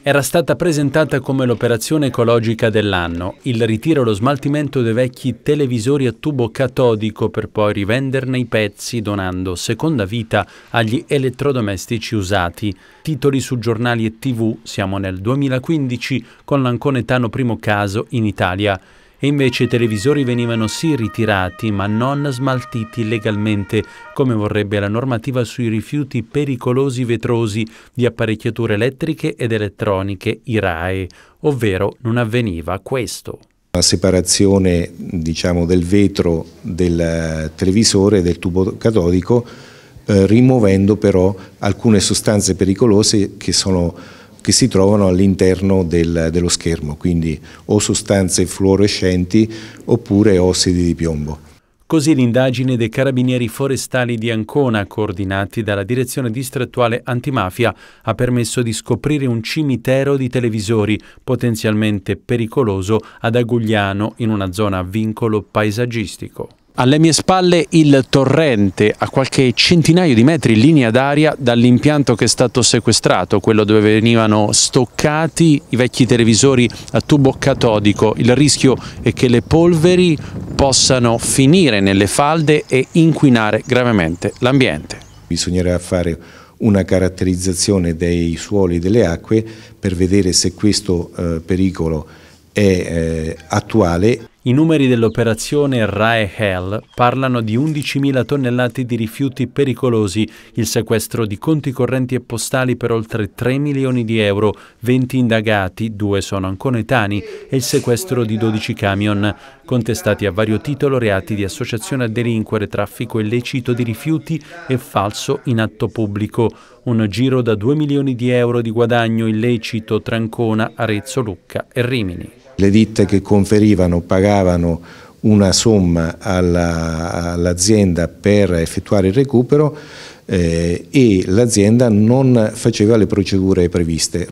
Era stata presentata come l'operazione ecologica dell'anno, il ritiro e lo smaltimento dei vecchi televisori a tubo catodico per poi rivenderne i pezzi donando seconda vita agli elettrodomestici usati. Titoli su giornali e tv, siamo nel 2015 con l'anconetano primo caso in Italia e invece i televisori venivano sì ritirati ma non smaltiti legalmente come vorrebbe la normativa sui rifiuti pericolosi vetrosi di apparecchiature elettriche ed elettroniche IRAE, ovvero non avveniva questo. La separazione diciamo, del vetro del eh, televisore e del tubo catodico eh, rimuovendo però alcune sostanze pericolose che sono che si trovano all'interno del, dello schermo, quindi o sostanze fluorescenti oppure ossidi di piombo. Così l'indagine dei carabinieri forestali di Ancona, coordinati dalla direzione distrettuale antimafia, ha permesso di scoprire un cimitero di televisori potenzialmente pericoloso ad Agugliano in una zona a vincolo paesaggistico. Alle mie spalle il torrente, a qualche centinaio di metri in linea d'aria dall'impianto che è stato sequestrato, quello dove venivano stoccati i vecchi televisori a tubo catodico. Il rischio è che le polveri possano finire nelle falde e inquinare gravemente l'ambiente. Bisognerà fare una caratterizzazione dei suoli e delle acque per vedere se questo eh, pericolo è eh, attuale. I numeri dell'operazione RAE Hell parlano di 11.000 tonnellate di rifiuti pericolosi, il sequestro di conti correnti e postali per oltre 3 milioni di euro, 20 indagati, due sono anconetani, e il sequestro di 12 camion, contestati a vario titolo reati di associazione a delinquere, traffico illecito di rifiuti e falso in atto pubblico. Un giro da 2 milioni di euro di guadagno illecito tra Ancona, Arezzo, Lucca e Rimini. Le ditte che conferivano pagavano una somma all'azienda per effettuare il recupero eh, e l'azienda non faceva le procedure previste.